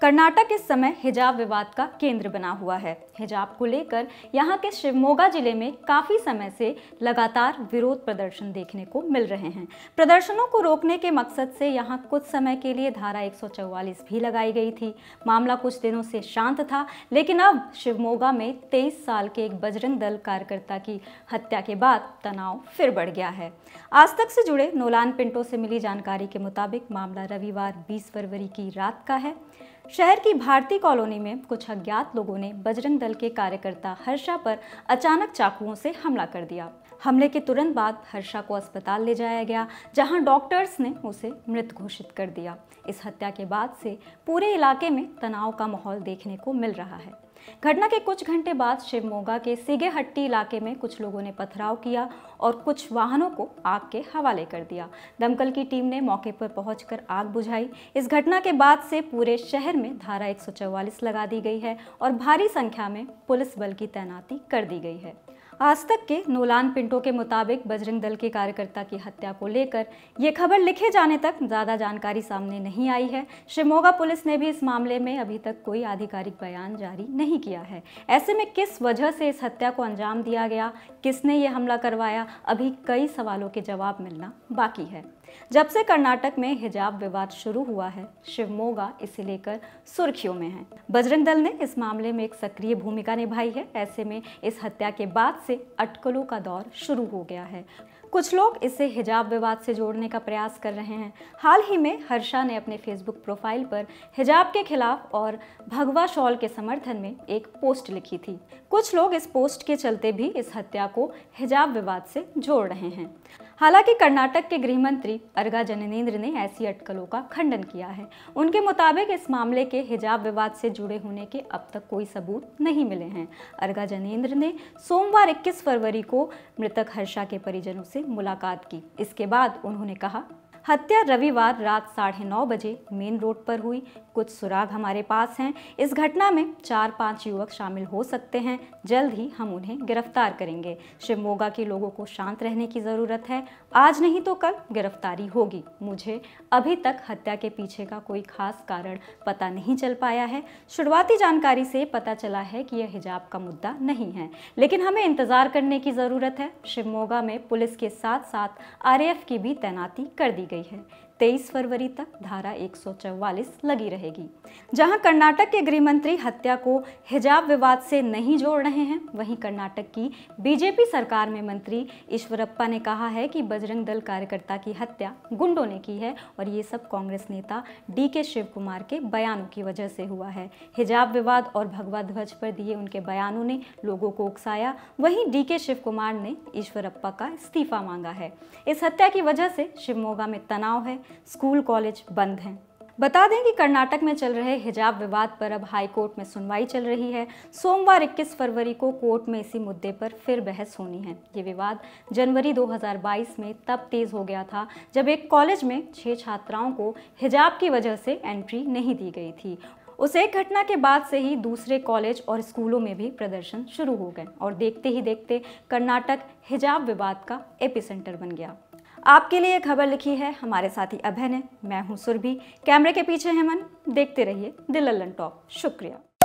कर्नाटक इस समय हिजाब विवाद का केंद्र बना हुआ है हिजाब को लेकर यहाँ के शिवमोगा जिले में काफ़ी समय से लगातार विरोध प्रदर्शन देखने को मिल रहे हैं प्रदर्शनों को रोकने के मकसद से यहाँ कुछ समय के लिए धारा 144 भी लगाई गई थी मामला कुछ दिनों से शांत था लेकिन अब शिवमोगा में 23 साल के एक बजरंग दल कार्यकर्ता की हत्या के बाद तनाव फिर बढ़ गया है आज तक से जुड़े नोलान पिंटो से मिली जानकारी के मुताबिक मामला रविवार बीस फरवरी की रात का है शहर की भारतीय कॉलोनी में कुछ अज्ञात लोगों ने बजरंग दल के कार्यकर्ता हर्षा पर अचानक चाकुओं से हमला कर दिया हमले के तुरंत बाद हर्षा को अस्पताल ले जाया गया जहां डॉक्टर्स ने उसे मृत घोषित कर दिया इस हत्या के बाद से पूरे इलाके में तनाव का माहौल देखने को मिल रहा है घटना के कुछ घंटे बाद शिवमोगा के सिगेहट्टी इलाके में कुछ लोगों ने पथराव किया और कुछ वाहनों को आग के हवाले कर दिया दमकल की टीम ने मौके पर पहुंचकर आग बुझाई इस घटना के बाद से पूरे शहर में धारा एक लगा दी गई है और भारी संख्या में पुलिस बल की तैनाती कर दी गई है आज तक के नोलान पिंटो के मुताबिक बजरंग दल के कार्यकर्ता की हत्या को लेकर ये खबर लिखे जाने तक ज़्यादा जानकारी सामने नहीं आई है शिमोगा पुलिस ने भी इस मामले में अभी तक कोई आधिकारिक बयान जारी नहीं किया है ऐसे में किस वजह से इस हत्या को अंजाम दिया गया किसने ये हमला करवाया अभी कई सवालों के जवाब मिलना बाकी है जब से कर्नाटक में हिजाब विवाद शुरू हुआ है शिवमोगा इसे लेकर सुर्खियों में है बजरंग दल ने इस मामले में एक सक्रिय भूमिका निभाई है ऐसे में इस हत्या के बाद से अटकलों का दौर शुरू हो गया है कुछ लोग इसे हिजाब विवाद से जोड़ने का प्रयास कर रहे हैं हाल ही में हर्षा ने अपने फेसबुक प्रोफाइल पर हिजाब के खिलाफ और भगवा शॉल के समर्थन में एक पोस्ट लिखी थी कुछ लोग इस पोस्ट के चलते भी इस हत्या को हिजाब विवाद से जोड़ रहे हैं हालांकि कर्नाटक के गृह मंत्री अर्गा जननेन्द्र ने ऐसी अटकलों का खंडन किया है उनके मुताबिक इस मामले के हिजाब विवाद से जुड़े होने के अब तक कोई सबूत नहीं मिले हैं अर्गा जनेन्द्र ने सोमवार 21 फरवरी को मृतक हर्षा के परिजनों से मुलाकात की इसके बाद उन्होंने कहा हत्या रविवार रात साढ़े नौ बजे मेन रोड पर हुई कुछ सुराग हमारे पास हैं इस घटना में चार पांच युवक शामिल हो सकते हैं जल्द ही हम उन्हें गिरफ्तार करेंगे शिवमोगा के लोगों को शांत रहने की ज़रूरत है आज नहीं तो कल गिरफ्तारी होगी मुझे अभी तक हत्या के पीछे का कोई खास कारण पता नहीं चल पाया है शुरुआती जानकारी से पता चला है कि यह हिजाब का मुद्दा नहीं है लेकिन हमें इंतज़ार करने की ज़रूरत है शिवमोगा में पुलिस के साथ साथ आर की भी तैनाती कर दी गई गई है 23 फरवरी तक धारा 144 लगी रहेगी जहां कर्नाटक के गृह मंत्री हत्या को हिजाब विवाद से नहीं जोड़ रहे हैं वहीं कर्नाटक की बीजेपी सरकार में मंत्री ईश्वरप्पा ने कहा है कि बजरंग दल कार्यकर्ता की हत्या गुंडों ने की है और ये सब कांग्रेस नेता डी के शिव कुमार के बयानों की वजह से हुआ है हिजाब विवाद और भगवा ध्वज पर दिए उनके बयानों ने लोगों को उकसाया वहीं डी के शिव कुमार ने ईश्वरप्पा का इस्तीफा मांगा है इस हत्या की वजह से शिवमोगा में तनाव है स्कूल कॉलेज बंद हैं बता दें कि कर्नाटक में चल रहे हिजाब विवाद पर अब हाई कोर्ट में सुनवाई चल रही है सोमवार 21 फरवरी को कोर्ट में इसी मुद्दे पर फिर बहस होनी है ये विवाद जनवरी 2022 में तब तेज हो गया था जब एक कॉलेज में छह छात्राओं को हिजाब की वजह से एंट्री नहीं दी गई थी उस एक घटना के बाद से ही दूसरे कॉलेज और स्कूलों में भी प्रदर्शन शुरू हो गए और देखते ही देखते कर्नाटक हिजाब विवाद का एपिसेंटर बन गया आपके लिए खबर लिखी है हमारे साथी अभय ने मैं हूँ सुरभि कैमरे के पीछे हेमन देखते रहिए दिल टॉप शुक्रिया